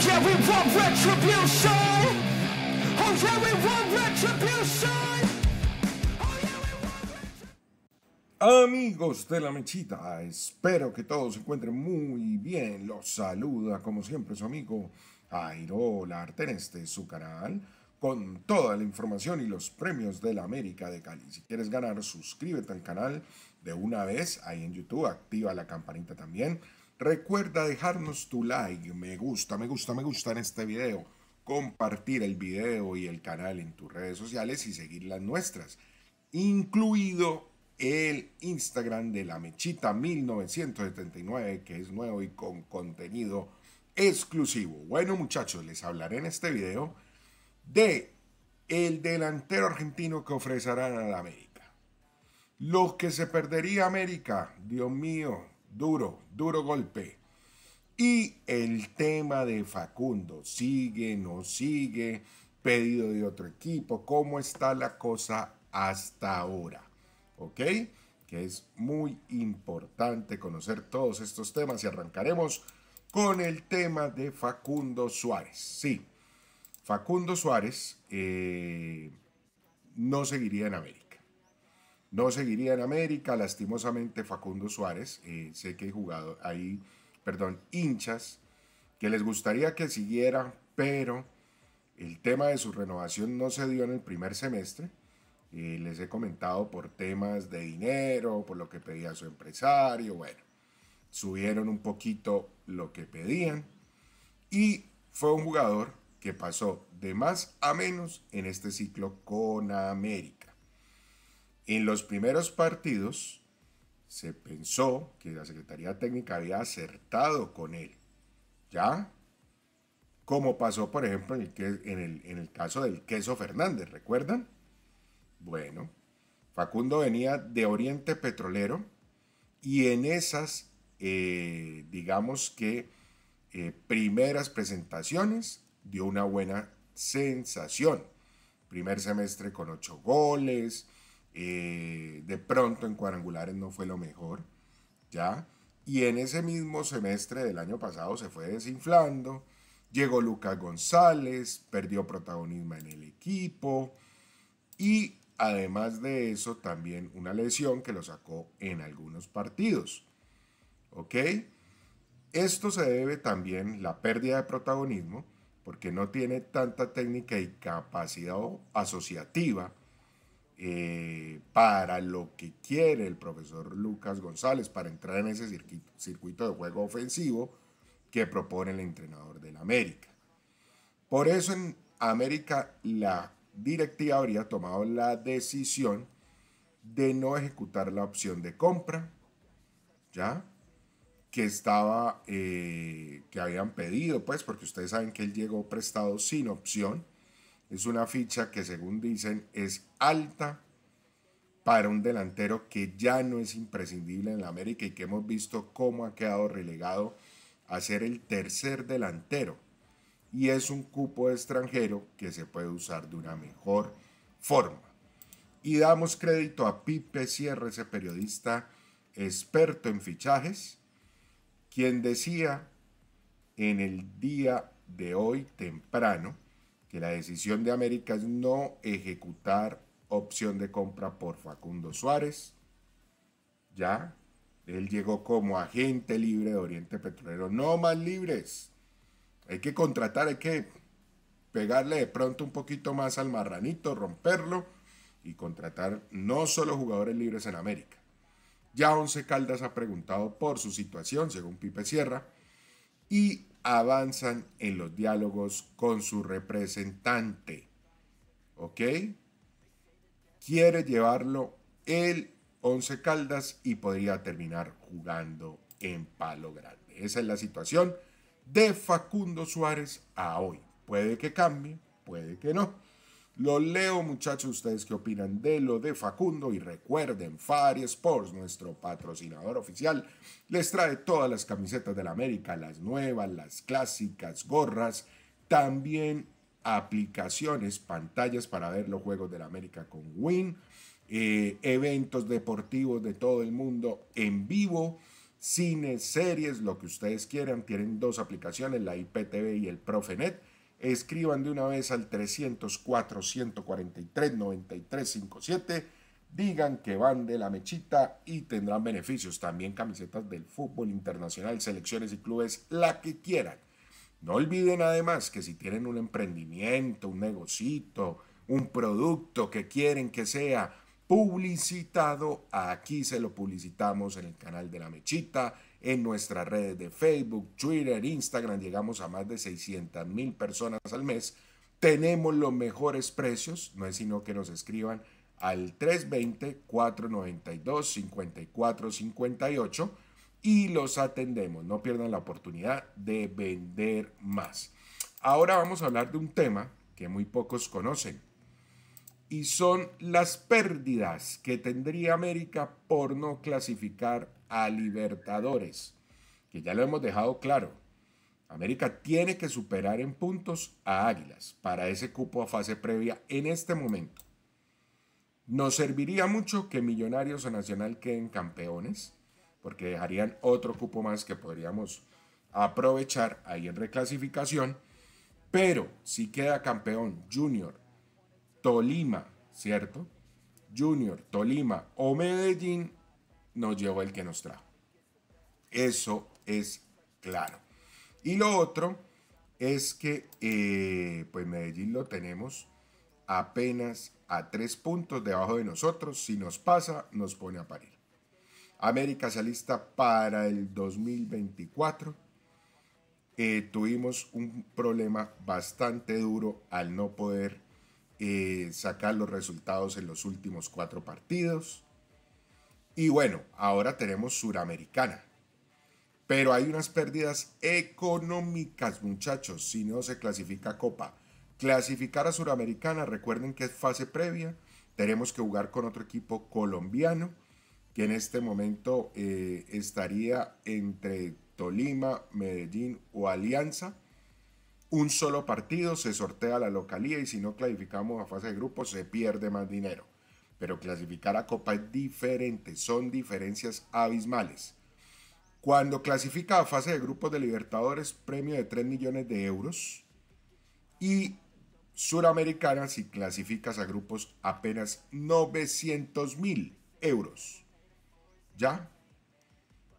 yeah, we want Oh yeah, we want oh, Amigos de la mechita, espero que todos se encuentren muy bien. Los saluda como siempre su amigo Airo la en este su canal con toda la información y los premios de la América de Cali. Si quieres ganar, suscríbete al canal de una vez ahí en YouTube, activa la campanita también Recuerda dejarnos tu like, me gusta, me gusta, me gusta en este video, compartir el video y el canal en tus redes sociales y seguir las nuestras, incluido el Instagram de la Mechita 1979, que es nuevo y con contenido exclusivo. Bueno muchachos, les hablaré en este video de el delantero argentino que ofrecerán a la América. Lo que se perdería América, Dios mío, duro, duro golpe. Y el tema de Facundo, sigue, no sigue, pedido de otro equipo, cómo está la cosa hasta ahora, ¿ok? Que es muy importante conocer todos estos temas y arrancaremos con el tema de Facundo Suárez. Sí, Facundo Suárez eh, no seguiría en América. No seguiría en América, lastimosamente Facundo Suárez, eh, sé que hay jugado, ahí perdón, hinchas que les gustaría que siguiera, pero el tema de su renovación no se dio en el primer semestre. Eh, les he comentado por temas de dinero, por lo que pedía su empresario, bueno, subieron un poquito lo que pedían y fue un jugador que pasó de más a menos en este ciclo con América. En los primeros partidos se pensó que la Secretaría Técnica había acertado con él, ¿ya? Como pasó, por ejemplo, en el, caso del Queso Fernández, ¿recuerdan? Bueno, Facundo venía de Oriente Petrolero y en esas, eh, digamos que, eh, primeras presentaciones dio una buena sensación. Primer semestre con ocho goles, eh, de pronto en cuadrangulares no fue lo mejor, ¿ya? Y en ese mismo semestre del año pasado se fue desinflando. Llegó Lucas González, perdió protagonismo en el equipo y además de eso también una lesión que lo sacó en algunos partidos. ¿Ok? Esto se debe también la pérdida de protagonismo porque no tiene tanta técnica y capacidad asociativa eh, para lo que quiere el profesor Lucas González, para entrar en ese circuito, de juego ofensivo que propone el entrenador del América. Por eso en América la directiva habría tomado la decisión de no ejecutar la opción de compra, ¿ya? Que estaba, eh, que habían pedido, pues, porque ustedes saben que él llegó prestado sin opción es una ficha que según dicen es alta para un delantero que ya no es imprescindible en la América y que hemos visto cómo ha quedado relegado a ser el tercer delantero. Y es un cupo extranjero que se puede usar de una mejor forma. Y damos crédito a Pipe Sierra, ese periodista experto en fichajes, quien decía en el día de hoy temprano que la decisión de América es no ejecutar opción de compra por Facundo Suárez. Ya, él llegó como agente libre de Oriente Petrolero. No más libres. Hay que contratar, hay que pegarle de pronto un poquito más al marranito, romperlo y contratar no solo jugadores libres en América. Ya Once Caldas ha preguntado por su situación, según Pipe Sierra, y avanzan en los diálogos con su representante. ¿Ok? Quiere llevarlo el Once Caldas y podría terminar jugando en Palo Grande. Esa es la situación de Facundo Suárez a hoy. Puede que cambie, puede que no. Lo leo, muchachos, ustedes qué opinan de lo de Facundo y recuerden, Fari Sports, nuestro patrocinador oficial, les trae todas las camisetas de la América, las nuevas, las clásicas, gorras, también aplicaciones, pantallas para ver los juegos de la América con Win, eh, eventos deportivos de todo el mundo en vivo, cines, series, lo que ustedes quieran, tienen dos aplicaciones, la IPTV y el Profenet escriban de una vez al 304-143-9357, digan que van de la mechita y tendrán beneficios. También camisetas del fútbol internacional, selecciones y clubes, la que quieran. No olviden además que si tienen un emprendimiento, un negocito, un producto que quieren que sea publicitado, aquí se lo publicitamos en el canal de la mechita en nuestras redes de Facebook, Twitter, Instagram. Llegamos a más de 600 mil personas al mes. Tenemos los mejores precios, no es sino que nos escriban al 320-492-5458 y los atendemos. No pierdan la oportunidad de vender más. Ahora vamos a hablar de un tema que muy pocos conocen y son las pérdidas que tendría América por no clasificar a Libertadores, que ya lo hemos dejado claro. América tiene que superar en puntos a Águilas para ese cupo a fase previa en este momento. Nos serviría mucho que Millonarios o Nacional queden campeones, porque dejarían otro cupo más que podríamos aprovechar ahí en reclasificación. Pero si queda campeón Junior, Tolima, ¿cierto? Junior, Tolima o Medellín nos llevó el que nos trajo. Eso es claro. Y lo otro es que eh, pues Medellín lo tenemos apenas a tres puntos debajo de nosotros. Si nos pasa, nos pone a parir. América se lista para el 2024. Eh, tuvimos un problema bastante duro al no poder eh, sacar los resultados en los últimos cuatro partidos. Y bueno, ahora tenemos Suramericana. Pero hay unas pérdidas económicas, muchachos, si no se clasifica Copa. Clasificar a Suramericana, recuerden que es fase previa. Tenemos que jugar con otro equipo colombiano, que en este momento eh, estaría entre Tolima, Medellín o Alianza un solo partido, se sortea la localía y si no clasificamos a fase de grupos se pierde más dinero. Pero clasificar a Copa es diferente, son diferencias abismales. Cuando clasifica a fase de grupos de Libertadores, premio de 3 millones de euros. Y Suramericana, si clasificas a grupos, apenas 900 mil euros. ¿Ya?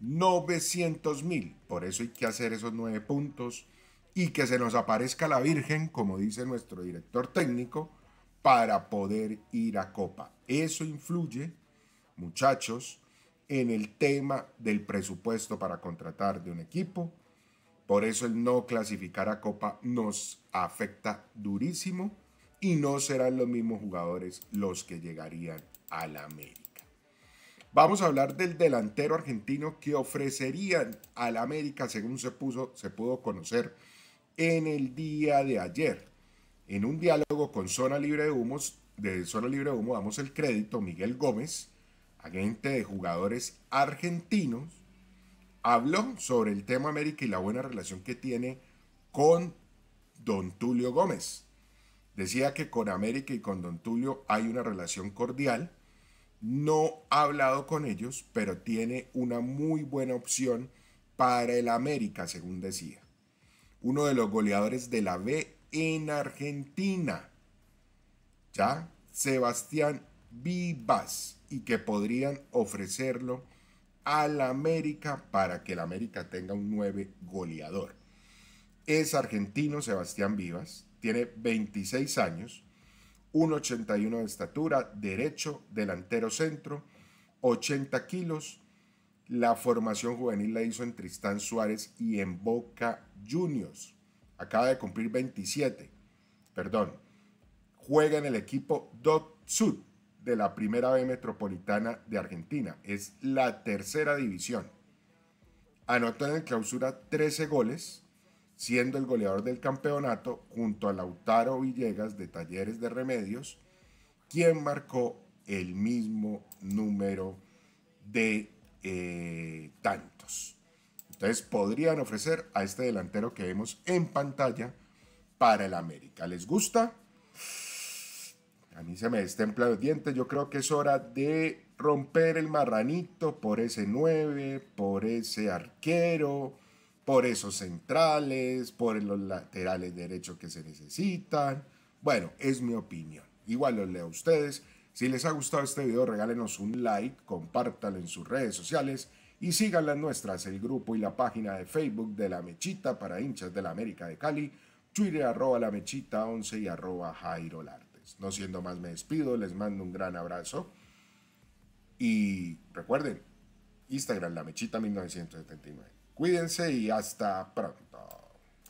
900 mil. Por eso hay que hacer esos 9 puntos y que se nos aparezca la Virgen, como dice nuestro director técnico, para poder ir a Copa. Eso influye, muchachos, en el tema del presupuesto para contratar de un equipo. Por eso el no clasificar a Copa nos afecta durísimo y no serán los mismos jugadores los que llegarían a la América. Vamos a hablar del delantero argentino que ofrecerían la América, según se, puso, se pudo conocer en el día de ayer. En un diálogo con Zona Libre de Humos, de Zona Libre de Humo damos el crédito, Miguel Gómez, agente de jugadores argentinos, habló sobre el tema América y la buena relación que tiene con Don Tulio Gómez. Decía que con América y con Don Tulio hay una relación cordial. No ha hablado con ellos, pero tiene una muy buena opción para el América, según decía uno de los goleadores de la B en Argentina. ¿Ya? Sebastián Vivas y que podrían ofrecerlo a la América para que la América tenga un 9 goleador. Es argentino Sebastián Vivas, tiene 26 años, 1,81 de estatura, derecho, delantero centro, 80 kilos, la formación juvenil la hizo en Tristán Suárez y en Boca Juniors. Acaba de cumplir 27. Perdón. Juega en el equipo Dot Sud de la Primera B Metropolitana de Argentina. Es la tercera división. Anotó en el clausura 13 goles, siendo el goleador del campeonato junto a Lautaro Villegas de Talleres de Remedios, quien marcó el mismo número de eh, tantos. Entonces podrían ofrecer a este delantero que vemos en pantalla para el América. ¿Les gusta? A mí se me destempla los dientes. Yo creo que es hora de romper el marranito por ese 9, por ese arquero, por esos centrales, por los laterales derechos que se necesitan. Bueno, es mi opinión. Igual los leo a ustedes. Si les ha gustado este video, regálenos un like, compártanlo en sus redes sociales y síganlas las nuestras, el grupo y la página de Facebook de La Mechita para hinchas de la América de Cali, Twitter arroba La Mechita 11 y arroba Jairo Lartes. No siendo más, me despido, les mando un gran abrazo y recuerden, Instagram La Mechita 1979. Cuídense y hasta pronto.